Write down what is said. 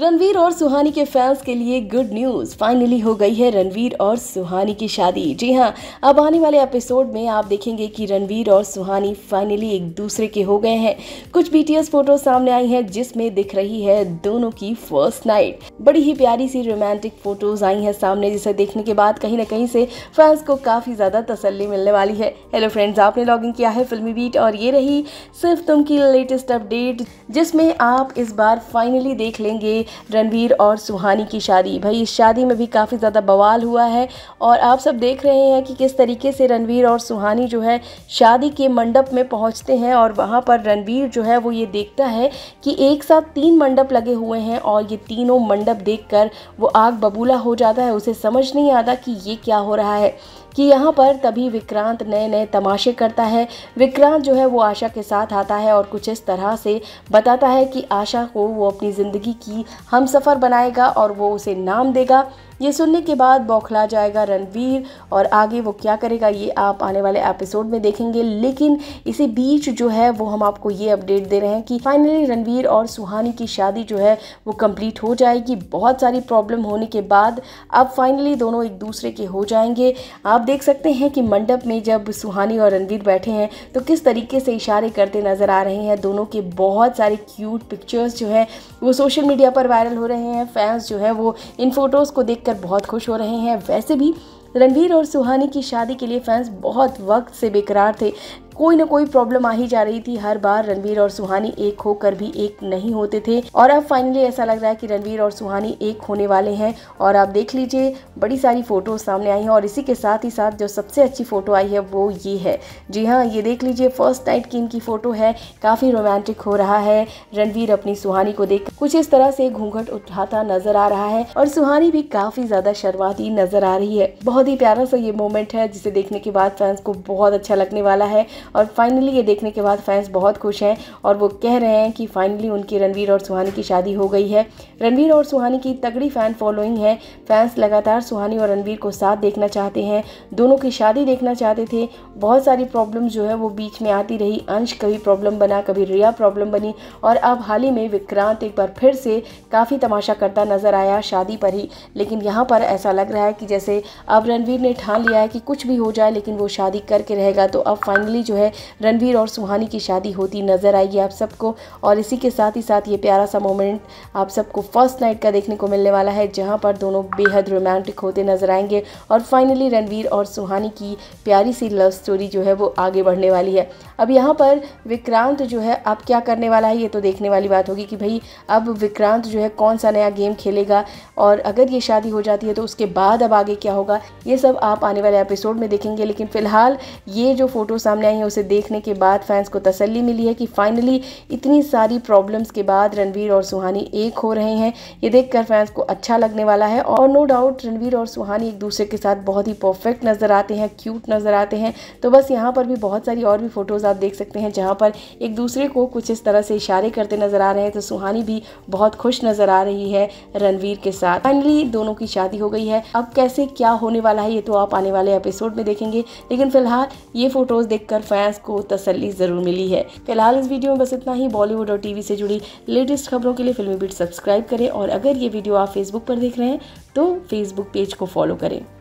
रणवीर और सुहानी के फैंस के लिए गुड न्यूज फाइनली हो गई है रणवीर और सुहानी की शादी जी हाँ अब आने वाले एपिसोड में आप देखेंगे कि रणवीर और सुहानी फाइनली एक दूसरे के हो गए हैं कुछ बीटीएस फोटो सामने आई हैं जिसमें दिख रही है दोनों की फर्स्ट नाइट बड़ी ही प्यारी सी रोमांटिक फोटोज आई हैं सामने जिसे देखने के बाद कहीं ना कहीं से फैंस को काफी ज्यादा तसली मिलने वाली है हेलो फ्रेंड्स आपने लॉग इन किया है फिल्मी बीट और ये रही सिर्फ तुम की लेटेस्ट अपडेट जिसमें आप इस बार फाइनली देख लेंगे रणवीर और सुहानी की शादी भाई इस शादी में भी काफ़ी ज़्यादा बवाल हुआ है और आप सब देख रहे हैं कि किस तरीके से रणवीर और सुहानी जो है शादी के मंडप में पहुँचते हैं और वहाँ पर रणवीर जो है वो ये देखता है कि एक साथ तीन मंडप लगे हुए हैं और ये तीनों मंडप देख कर वो आग बबूला हो जाता है उसे समझ नहीं आता कि ये क्या हो रहा है कि यहाँ पर तभी विक्रांत नए नए तमाशे करता है विक्रांत जो है वो आशा के साथ आता है और कुछ इस तरह से बताता है कि आशा को वो अपनी ज़िंदगी की हम सफ़र बनाएगा और वो उसे नाम देगा ये सुनने के बाद बौखला जाएगा रणवीर और आगे वो क्या करेगा ये आप आने वाले एपिसोड में देखेंगे लेकिन इसी बीच जो है वो हम आपको ये अपडेट दे रहे हैं कि फाइनली रणवीर और सुहानी की शादी जो है वो कंप्लीट हो जाएगी बहुत सारी प्रॉब्लम होने के बाद अब फाइनली दोनों एक दूसरे के हो जाएंगे आप देख सकते हैं कि मंडप में जब सुहानी और रणवीर बैठे हैं तो किस तरीके से इशारे करते नज़र आ रहे हैं दोनों के बहुत सारे क्यूट पिक्चर्स जो है वो सोशल मीडिया पर वायरल हो रहे हैं फैंस जो है वो इन फोटोज़ को देख देखकर बहुत खुश हो रहे हैं वैसे भी रणवीर और सुहानी की शादी के लिए फैंस बहुत वक्त से बेकरार थे कोई ना कोई प्रॉब्लम आ ही जा रही थी हर बार रणवीर और सुहानी एक होकर भी एक नहीं होते थे और अब फाइनली ऐसा लग रहा है कि रणवीर और सुहानी एक होने वाले हैं और आप देख लीजिए बड़ी सारी फोटो सामने आई है और इसी के साथ ही साथ जो सबसे अच्छी फोटो आई है वो ये है जी हाँ ये देख लीजिए फर्स्ट नाइट की इनकी फोटो है काफ़ी रोमांटिक हो रहा है रणवीर अपनी सुहानी को देख कुछ इस तरह से घूंघट उठाता नजर आ रहा है और सुहानी भी काफ़ी ज़्यादा शर्माती नजर आ रही है बहुत ही प्यारा सा ये मोमेंट है जिसे देखने के बाद फैंस को बहुत अच्छा लगने वाला है और फाइनली ये देखने के बाद फैंस बहुत खुश हैं और वो कह रहे हैं कि फाइनली उनकी रणवीर और सुहानी की शादी हो गई है रणवीर और सुहानी की तगड़ी फ़ैन फॉलोइंग है फैंस लगातार सुहानी और रणवीर को साथ देखना चाहते हैं दोनों की शादी देखना चाहते थे बहुत सारी प्रॉब्लम जो है वो बीच में आती रही अंश कभी प्रॉब्लम बना कभी रिया प्रॉब्लम बनी और अब हाल ही में विक्रांत एक बार फिर से काफ़ी तमाशा करता नज़र आया शादी पर ही लेकिन यहाँ पर ऐसा लग रहा है कि जैसे अब रणवीर ने ठान लिया है कि कुछ भी हो जाए लेकिन वो शादी करके रहेगा तो अब फाइनली जो है रणवीर और सुहानी की शादी होती नज़र आएगी आप सबको और इसी के साथ ही साथ ये प्यारा सा मोमेंट आप सबको फर्स्ट नाइट का देखने को मिलने वाला है जहाँ पर दोनों बेहद रोमांटिक होते नज़र आएंगे और फाइनली रणवीर और सुहानी की प्यारी सी लव स्टोरी जो है वो आगे बढ़ने वाली है अब यहाँ पर विक्रांत जो है अब क्या करने वाला है ये तो देखने वाली बात होगी कि भाई अब विक्रांत जो है कौन सा नया गेम खेलेगा और अगर ये शादी हो जाती है तो उसके बाद अब आगे क्या होगा ये सब आप आने वाले एपिसोड में देखेंगे लेकिन फ़िलहाल ये जो फ़ोटो सामने आई है उसे देखने के बाद फैंस को तसल्ली मिली है कि फाइनली इतनी सारी प्रॉब्लम्स के बाद रणवीर और सुहानी एक हो रहे हैं ये देखकर फैंस को अच्छा लगने वाला है और नो डाउट रणवीर और सुहानी एक दूसरे के साथ बहुत ही परफेक्ट नज़र आते हैं क्यूट नज़र आते हैं तो बस यहाँ पर भी बहुत सारी और भी फ़ोटोज़ आप देख सकते हैं जहाँ पर एक दूसरे को कुछ इस तरह से इशारे करते नज़र आ रहे हैं तो सुहानी भी बहुत खुश नज़र आ रही है रणवीर के साथ फाइनली दोनों की शादी हो गई है अब कैसे क्या होने वाला है ये तो आप आने वाले एपिसोड में देखेंगे लेकिन फिलहाल ये फ़ोटोज़ देखकर फैंस को तसली ज़रूर मिली है फिलहाल इस वीडियो में बस इतना ही बॉलीवुड और टीवी से जुड़ी लेटेस्ट खबरों के लिए फिल्मी बीट सब्सक्राइब करें और अगर ये वीडियो आप फेसबुक पर देख रहे हैं तो फेसबुक पेज को फॉलो करें